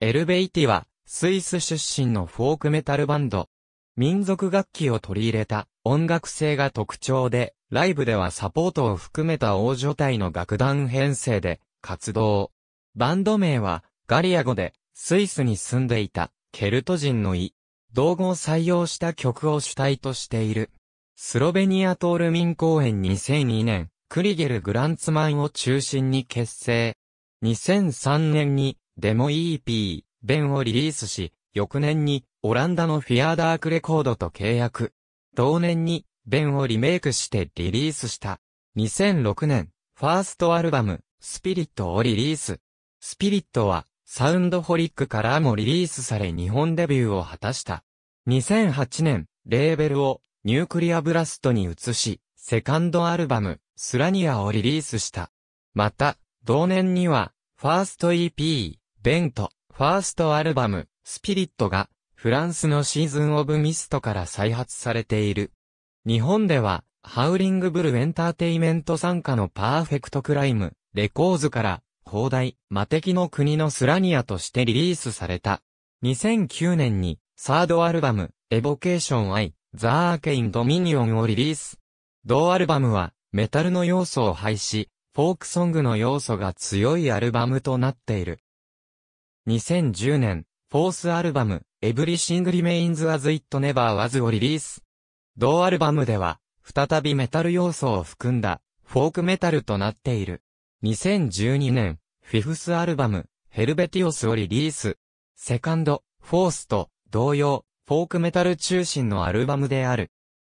エルベイティは、スイス出身のフォークメタルバンド。民族楽器を取り入れた音楽性が特徴で、ライブではサポートを含めた大所帯の楽団編成で活動。バンド名はガリア語でスイスに住んでいたケルト人の意。道語を採用した曲を主体としている。スロベニアトールミン公演2002年、クリゲル・グランツマンを中心に結成。2003年にデモ EP、ンをリリースし、翌年にオランダのフィアーダークレコードと契約。同年にンをリメイクしてリリースした。2006年、ファーストアルバム、スピリットをリリース。スピリットは、サウンドホリックからもリリースされ日本デビューを果たした。2008年、レーベルをニュークリアブラストに移し、セカンドアルバム、スラニアをリリースした。また、同年には、ファースト EP、ベント、ファーストアルバム、スピリットが、フランスのシーズンオブミストから再発されている。日本では、ハウリングブルエンターテイメント傘下のパーフェクトクライム、レコーズから、放大魔敵の国のスラニアとしてリリースされた。2009年に、サードアルバム、エボケーション・アイ、ザ・アーケイン・ドミニオンをリリース。同アルバムは、メタルの要素を廃止、フォークソングの要素が強いアルバムとなっている。2010年、フォースアルバム、Everything Remains As It Never Was をリリース。同アルバムでは、再びメタル要素を含んだ、フォークメタルとなっている。2012年、フィフスアルバム、ヘルベティオスをリリース。セカンド、フォースと、同様、フォークメタル中心のアルバムである。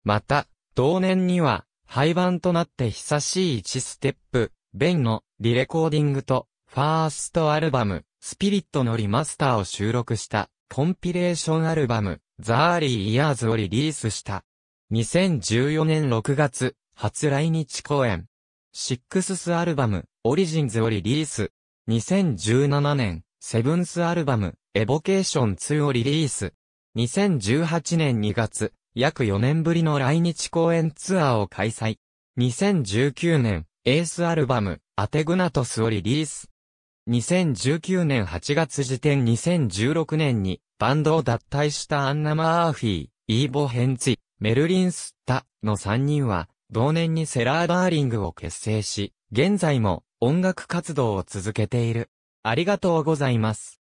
また、同年には、廃盤となって久しい1ステップ、ベンのリレコーディングと、ファーストアルバム、スピリットのリマスターを収録した、コンピレーションアルバム、ザーリーイヤーズをリリースした。2014年6月、初来日公演。シックススアルバム、オリジンズをリリース。2017年、セブンスアルバム、エボケーション2をリリース。2018年2月、約4年ぶりの来日公演ツアーを開催。2019年、エースアルバム、アテグナトスをリリース。2019年8月時点2016年にバンドを脱退したアンナ・マーフィー、イーボ・ヘンツィ、メルリン・スッタの3人は同年にセラーダーリングを結成し、現在も音楽活動を続けている。ありがとうございます。